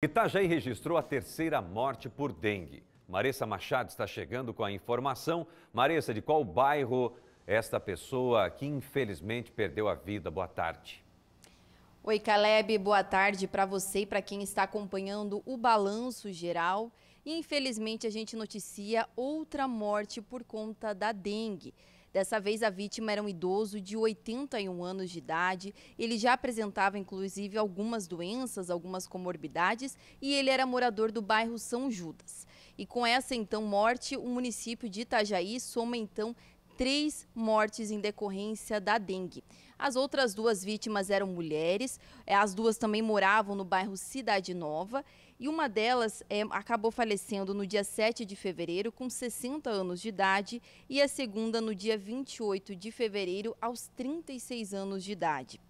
Itajaí registrou a terceira morte por dengue. Marissa Machado está chegando com a informação. Marissa, de qual bairro esta pessoa que infelizmente perdeu a vida? Boa tarde. Oi, Caleb, boa tarde para você e para quem está acompanhando o balanço geral. Infelizmente, a gente noticia outra morte por conta da dengue. Dessa vez, a vítima era um idoso de 81 anos de idade. Ele já apresentava, inclusive, algumas doenças, algumas comorbidades, e ele era morador do bairro São Judas. E com essa, então, morte, o município de Itajaí soma, então, três mortes em decorrência da dengue. As outras duas vítimas eram mulheres, as duas também moravam no bairro Cidade Nova e uma delas é, acabou falecendo no dia 7 de fevereiro, com 60 anos de idade, e a segunda no dia 28 de fevereiro, aos 36 anos de idade.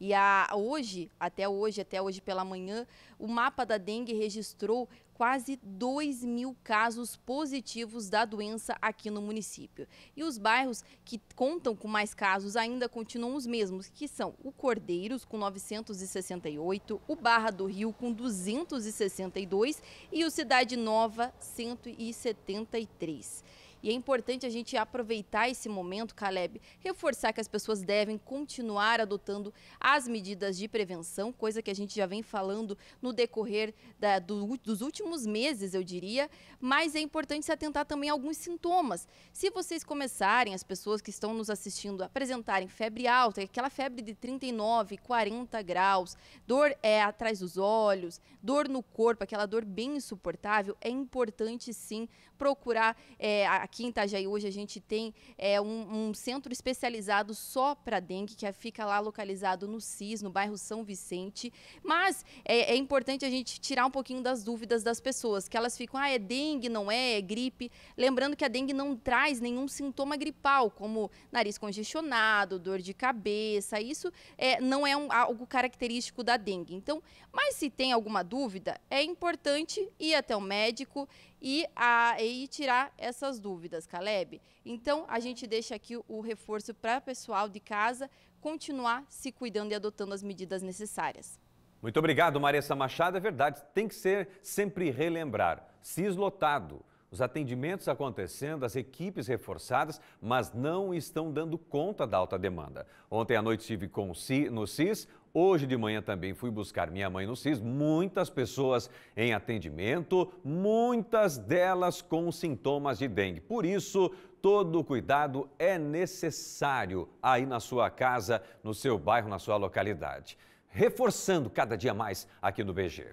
E a, hoje, até hoje, até hoje pela manhã, o mapa da dengue registrou quase 2 mil casos positivos da doença aqui no município. E os bairros que contam com mais casos ainda continuam os mesmos, que são o Cordeiros, com 968, o Barra do Rio, com 262 e o Cidade Nova, 173. E é importante a gente aproveitar esse momento, Caleb, reforçar que as pessoas devem continuar adotando as medidas de prevenção, coisa que a gente já vem falando no decorrer da, do, dos últimos meses, eu diria. Mas é importante se atentar também a alguns sintomas. Se vocês começarem, as pessoas que estão nos assistindo, apresentarem febre alta, aquela febre de 39, 40 graus, dor é atrás dos olhos, dor no corpo, aquela dor bem insuportável, é importante sim procurar. É, a aqui em Itajaí hoje a gente tem é, um, um, centro especializado só para dengue, que é, fica lá localizado no CIS, no bairro São Vicente. Mas é, é, importante a gente tirar um pouquinho das dúvidas das pessoas, que elas ficam, ah, é dengue, não é, é gripe. Lembrando que a dengue não traz nenhum sintoma gripal, como nariz congestionado, dor de cabeça. Isso é, não é um, algo característico da dengue. Então, mas se tem alguma dúvida, é importante ir até o médico e, a, e tirar essas dúvidas dúvidas, Caleb? Então, a gente deixa aqui o reforço para o pessoal de casa continuar se cuidando e adotando as medidas necessárias. Muito obrigado, Marissa Machado. É verdade, tem que ser sempre relembrar. Cis lotado os atendimentos acontecendo, as equipes reforçadas, mas não estão dando conta da alta demanda. Ontem à noite estive com si, no CIS, hoje de manhã também fui buscar minha mãe no CIS. Muitas pessoas em atendimento, muitas delas com sintomas de dengue. Por isso, todo cuidado é necessário aí na sua casa, no seu bairro, na sua localidade. Reforçando cada dia mais aqui no BG.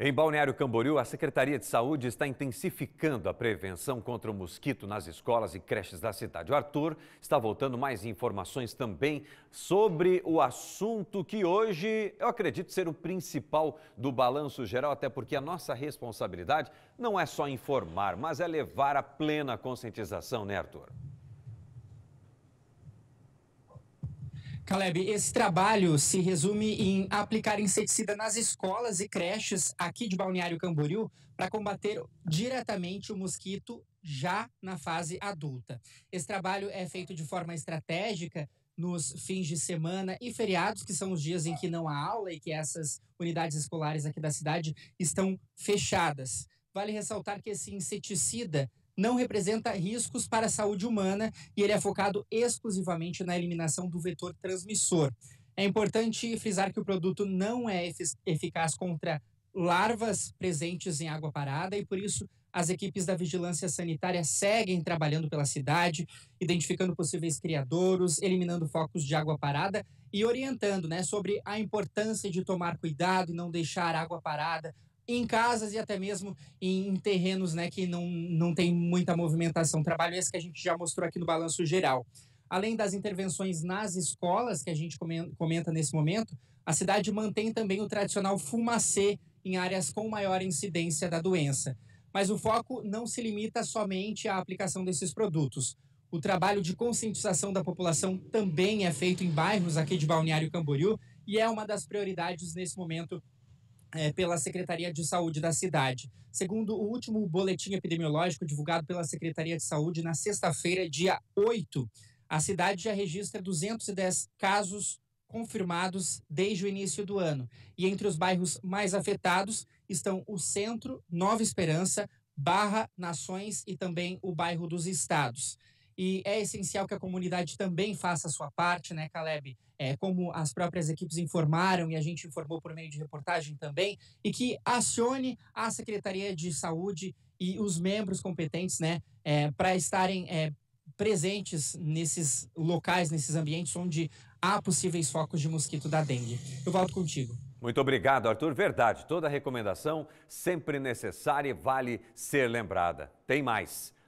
Em Balneário Camboriú, a Secretaria de Saúde está intensificando a prevenção contra o mosquito nas escolas e creches da cidade. O Arthur está voltando mais informações também sobre o assunto que hoje eu acredito ser o principal do balanço geral, até porque a nossa responsabilidade não é só informar, mas é levar a plena conscientização, né, Arthur? Caleb, esse trabalho se resume em aplicar inseticida nas escolas e creches aqui de Balneário Camboriú para combater diretamente o mosquito já na fase adulta. Esse trabalho é feito de forma estratégica nos fins de semana e feriados, que são os dias em que não há aula e que essas unidades escolares aqui da cidade estão fechadas. Vale ressaltar que esse inseticida não representa riscos para a saúde humana e ele é focado exclusivamente na eliminação do vetor transmissor. É importante frisar que o produto não é eficaz contra larvas presentes em água parada e por isso as equipes da vigilância sanitária seguem trabalhando pela cidade, identificando possíveis criadouros, eliminando focos de água parada e orientando, né, sobre a importância de tomar cuidado e não deixar água parada em casas e até mesmo em terrenos né, que não, não tem muita movimentação. Trabalho esse que a gente já mostrou aqui no balanço geral. Além das intervenções nas escolas, que a gente comenta nesse momento, a cidade mantém também o tradicional fumacê em áreas com maior incidência da doença. Mas o foco não se limita somente à aplicação desses produtos. O trabalho de conscientização da população também é feito em bairros aqui de Balneário Camboriú e é uma das prioridades nesse momento é, pela Secretaria de Saúde da cidade. Segundo o último boletim epidemiológico divulgado pela Secretaria de Saúde na sexta-feira, dia 8, a cidade já registra 210 casos confirmados desde o início do ano. E entre os bairros mais afetados estão o Centro, Nova Esperança, Barra, Nações e também o bairro dos Estados. E é essencial que a comunidade também faça a sua parte, né, Caleb? É, como as próprias equipes informaram e a gente informou por meio de reportagem também, e que acione a Secretaria de Saúde e os membros competentes, né, é, para estarem é, presentes nesses locais, nesses ambientes onde há possíveis focos de mosquito da dengue. Eu volto contigo. Muito obrigado, Arthur. Verdade, toda recomendação sempre necessária e vale ser lembrada. Tem mais.